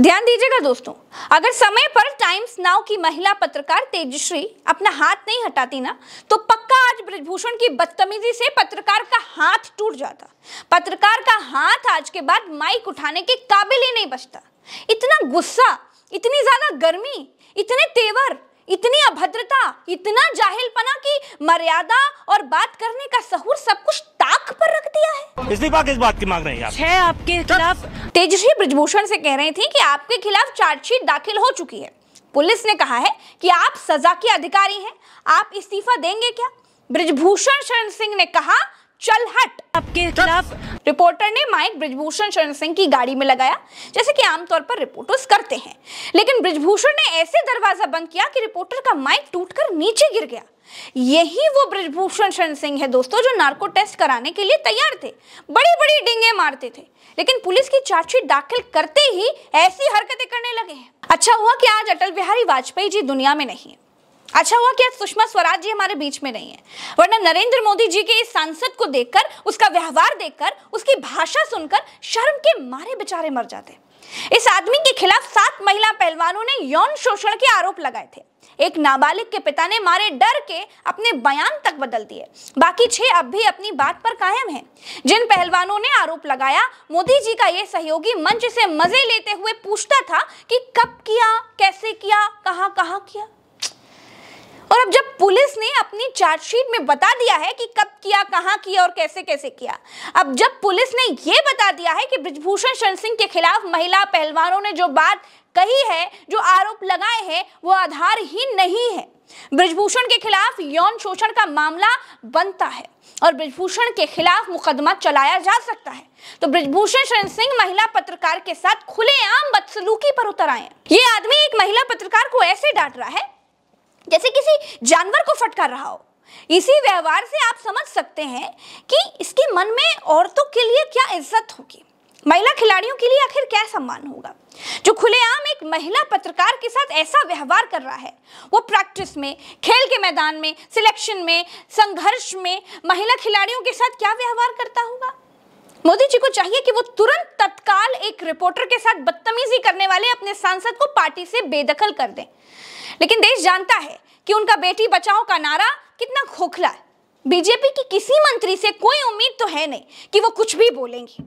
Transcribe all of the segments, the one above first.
ध्यान दीजिएगा दोस्तों अगर समय पर टाइम्स नाउ की महिला पत्रकार तेजश्री अपना हाथ नहीं हटाती ना तो पक्का आज ब्रजभूषण की बदतमीजी से पत्रकार का हाथ टूट जाता पत्रकार का हाथ आज के बाद माइक उठाने के काबिल ही नहीं बचता इतना गुस्सा इतनी ज्यादा गर्मी इतने तेवर इतनी अभद्रता इतना जाहिलपना की मर्यादा और बात करने का सहूर सब कुछ ताक पर रख इस्तीफा किस बात की मांग रहे हैं आप छह आपके खिलाफ तेजस्वी ब्रजभूषण से कह रही थी कि आपके खिलाफ चार्जशीट दाखिल हो चुकी है पुलिस ने कहा है कि आप सजा के अधिकारी हैं आप इस्तीफा देंगे क्या ब्रजभूषण शरण सिंह ने कहा चल हट आपके खिलाफ रिपोर्टर ने माइक ब्रिजभूषण शरण सिंह की गाड़ी में लगाया जैसे कि आमतौर पर रिपोर्टर्स करते हैं लेकिन ब्रिजभूषण ने ऐसे दरवाजा बंद किया कि रिपोर्टर का माइक टूटकर नीचे गिर गया यही वो ब्रिजभूषण शरण सिंह है दोस्तों जो नार्को टेस्ट कराने के लिए तैयार थे बड़ी बड़ी डिंगे मारते थे लेकिन पुलिस की चार्जशीट दाखिल करते ही ऐसी हरकतें करने लगे हैं अच्छा हुआ कि आज अटल बिहारी वाजपेयी जी दुनिया में नहीं है अच्छा हुआ कि आज सुषमा स्वराज जी हमारे बीच में नहीं है वरना नरेंद्र मोदी जी के इस सांसद को देखकर उसका व्यवहार देखकर उसकी भाषा सुनकर शर्म के मारे बेचारे मर जाते इस आदमी के खिलाफ सात महिला पहलवानों ने यौन शोषण के आरोप लगाए थे एक नाबालिग के पिता ने मारे डर के अपने बयान तक बदल दिए बाकी छह अब भी अपनी बात पर कायम हैं। जिन पहलवानों ने आरोप लगाया मोदी जी का यह सहयोगी मंच से मजे लेते हुए पूछता था कि कब किया कैसे किया कहां कहां किया और अब जब पुलिस ने अपनी चार्जशीट में बता दिया है कि कब किया कहां किया और कैसे कैसे किया अब जब पुलिस ने यह बता दिया है कि ब्रिजभूषण शरण सिंह के खिलाफ महिला पहलवानों ने जो बात कही है जो आरोप लगाए हैं वो आधार ही नहीं है ब्रिजभूषण के खिलाफ यौन शोषण का मामला बनता है और ब्रिजभूषण के खिलाफ मुकदमा चलाया जा सकता है तो ब्रिजभूषण शरण सिंह महिला पत्रकार के साथ खुलेआम बदसलूकी पर उतर आए ये आदमी एक महिला पत्रकार को ऐसे डांट रहा है जैसे किसी जानवर को फटकार रहा हो इसी व्यवहार से आप समझ सकते हैं कि इसके मन में औरतों के लिए क्या इज्जत होगी महिला खिलाड़ियों के लिए आखिर क्या सम्मान होगा जो खुलेआम एक महिला पत्रकार के साथ ऐसा व्यवहार कर रहा है वो प्रैक्टिस में खेल के मैदान में सिलेक्शन में संघर्ष में महिला खिलाड़ियों के साथ क्या व्यवहार करता होगा मोदी जी को चाहिए कि वो तुरंत तत्काल एक रिपोर्टर के साथ बदतमीजी करने वाले अपने सांसद को पार्टी से बेदखल कर दें लेकिन देश जानता है कि उनका बेटी बचाओ का नारा कितना खोखला है बीजेपी की किसी मंत्री से कोई उम्मीद तो है नहीं कि वो कुछ भी बोलेंगे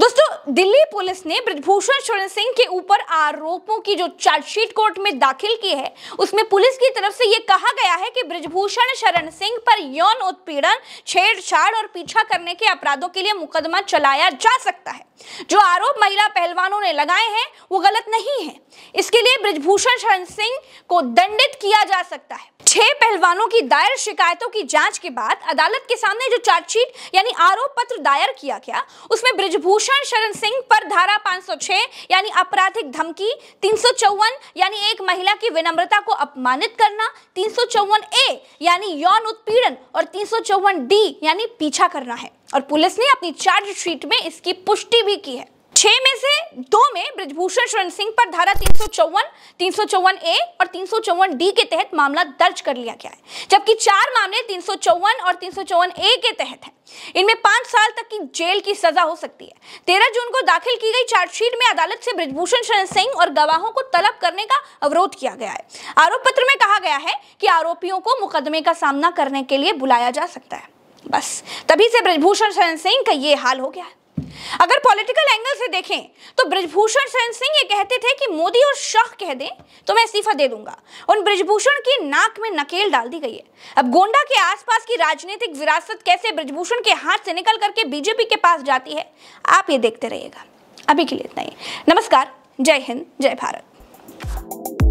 दोस्तों दिल्ली पुलिस ने ब्रजभूषण शरण सिंह के ऊपर आरोपों की जो चार्जशीट कोर्ट में दाखिल की है उसमें पुलिस की तरफ से यह कहा गया है कि ब्रजभूषण शरण सिंह पर यौन उत्पीड़न छेड़छाड़ और पीछा करने के अपराधों के लिए मुकदमा चलाया जा सकता है जो आरोप महिला पहलवानों ने लगाए हैं वो गलत नहीं है इसके लिए ब्रजभूषण शरण सिंह को दंडित किया जा सकता है छह पहलवानों की दायर शिकायतों की जांच के बाद अदालत के सामने जो चार्जशीट यानी आरोप पत्र दायर किया गया उसमें ब्रज ब्रिजभूषण शरण सिंह पर धारा 506 यानी आपराधिक धमकी तीन यानी एक महिला की विनम्रता को अपमानित करना तीन ए यानी यौन उत्पीड़न और तीन डी यानी पीछा करना है और पुलिस ने अपनी चार्जशीट में इसकी पुष्टि भी की है छह में से दो में ब्रजभूषण शरण सिंह पर धारा तीन सौ चौवन तीन सौ चौवन ए और तीन सौ चौवन डी के तहत मामला दर्ज कर लिया गया है जबकि चार मामले तीन सौ चौवन और तीन सौ चौवन ए के तहत है इनमें पांच साल तक की जेल की सजा हो सकती है तेरह जून को दाखिल की गई चार्जशीट में अदालत से ब्रजभूषण शरण सिंह और गवाहों को तलब करने का अवरोध किया गया है आरोप पत्र में कहा गया है कि आरोपियों को मुकदमे का सामना करने के लिए बुलाया जा सकता है बस तभी से ब्रजभूषण शरण सिंह का ये हाल हो गया है अगर पॉलिटिकल एंगल से देखें तो ब्रजभूषण सेन सिंह ये कहते थे कि मोदी और शाह कह दें तो मैं इस्तीफा दे दूंगा उन ब्रजभूषण की नाक में नकेल डाल दी गई है अब गोंडा के आसपास की राजनीतिक विरासत कैसे ब्रजभूषण के हाथ से निकल करके बीजेपी के पास जाती है आप ये देखते रहिएगा अभी के लिए इतना ही नमस्कार जय हिंद जय भारत